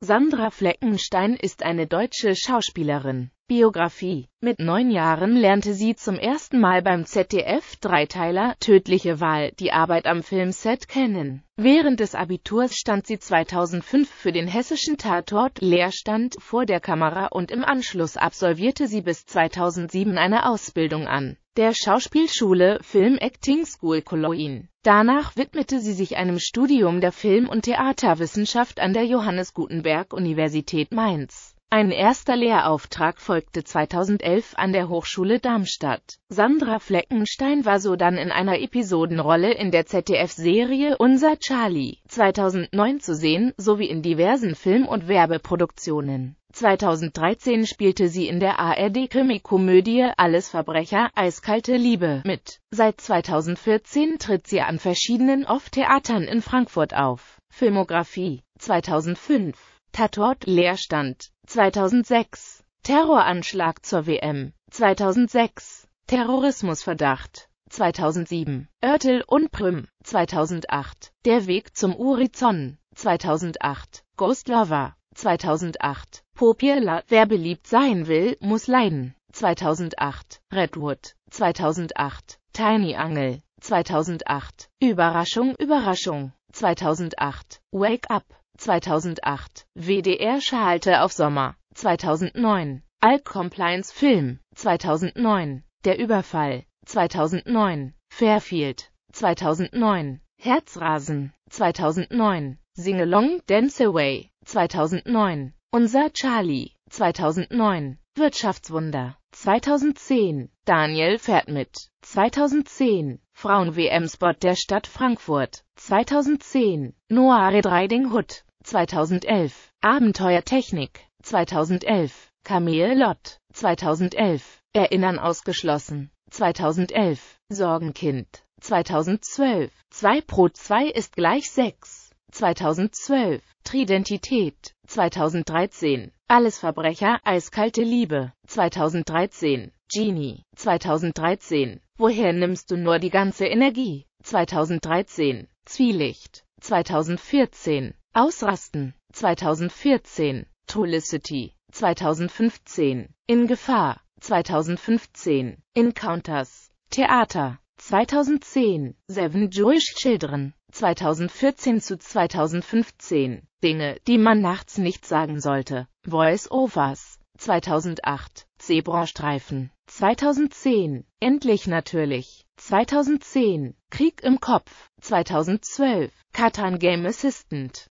Sandra Fleckenstein ist eine deutsche Schauspielerin. Biografie. Mit neun Jahren lernte sie zum ersten Mal beim ZDF-Dreiteiler Tödliche Wahl die Arbeit am Filmset kennen. Während des Abiturs stand sie 2005 für den hessischen Tatort Leerstand vor der Kamera und im Anschluss absolvierte sie bis 2007 eine Ausbildung an der Schauspielschule Film Acting School Cologne. Danach widmete sie sich einem Studium der Film- und Theaterwissenschaft an der Johannes Gutenberg Universität Mainz ein erster Lehrauftrag folgte 2011 an der Hochschule Darmstadt. Sandra Fleckenstein war so dann in einer Episodenrolle in der ZDF-Serie Unser Charlie 2009 zu sehen, sowie in diversen Film- und Werbeproduktionen. 2013 spielte sie in der ARD-Krimikomödie Alles Verbrecher, Eiskalte Liebe mit. Seit 2014 tritt sie an verschiedenen Off-Theatern in Frankfurt auf. Filmografie 2005 Tatort Leerstand 2006 Terroranschlag zur WM 2006 Terrorismusverdacht 2007 Örtel und Prüm 2008 Der Weg zum Urizon 2008 Ghost Lover 2008 Popular Wer beliebt sein will, muss leiden 2008 Redwood 2008 Tiny Angel 2008 Überraschung Überraschung 2008 Wake Up 2008, WDR Schalte auf Sommer, 2009, Alt-Compliance Film, 2009, Der Überfall, 2009, Fairfield, 2009, Herzrasen, 2009, Singalong Dance Away, 2009, Unser Charlie, 2009, Wirtschaftswunder, 2010, Daniel fährt mit, 2010, Frauen-WM-Spot der Stadt Frankfurt, 2010, Noire Dreiding Hood, 2011, Abenteuertechnik, 2011, Kamelot, 2011, Erinnern ausgeschlossen, 2011, Sorgenkind, 2012, 2 pro 2 ist gleich 6, 2012, Tridentität, 2013, Allesverbrecher, Eiskalte Liebe, 2013, Genie, 2013, Woher nimmst du nur die ganze Energie, 2013, Zwielicht, 2014, Ausrasten 2014, Tolicity 2015, In Gefahr 2015, Encounters, Theater 2010, Seven Jewish Children 2014 zu 2015, Dinge, die man nachts nicht sagen sollte, Voice Overs 2008, Zebrastreifen 2010, Endlich natürlich 2010, Krieg im Kopf 2012, Katan Game Assistant